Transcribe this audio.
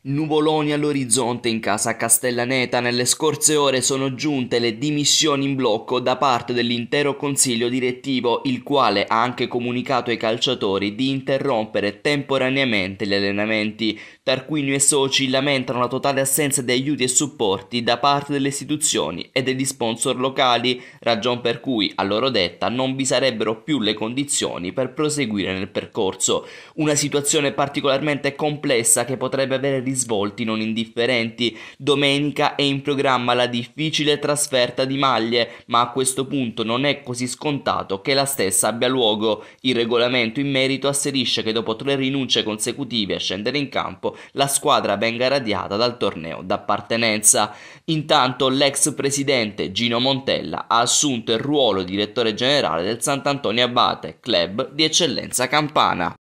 Nuvoloni all'orizzonte in casa Castellaneta nelle scorse ore sono giunte le dimissioni in blocco da parte dell'intero consiglio direttivo, il quale ha anche comunicato ai calciatori di interrompere temporaneamente gli allenamenti. Tarquinio e soci lamentano la totale assenza di aiuti e supporti da parte delle istituzioni e degli sponsor locali, ragion per cui, a loro detta, non vi sarebbero più le condizioni per proseguire nel percorso. Una situazione particolarmente complessa che potrebbe avere risvolti non indifferenti. Domenica è in programma la difficile trasferta di Maglie, ma a questo punto non è così scontato che la stessa abbia luogo. Il regolamento in merito asserisce che dopo tre rinunce consecutive a scendere in campo, la squadra venga radiata dal torneo d'appartenenza. Intanto l'ex presidente Gino Montella ha assunto il ruolo di direttore generale del Sant'Antonio Abate, club di eccellenza campana.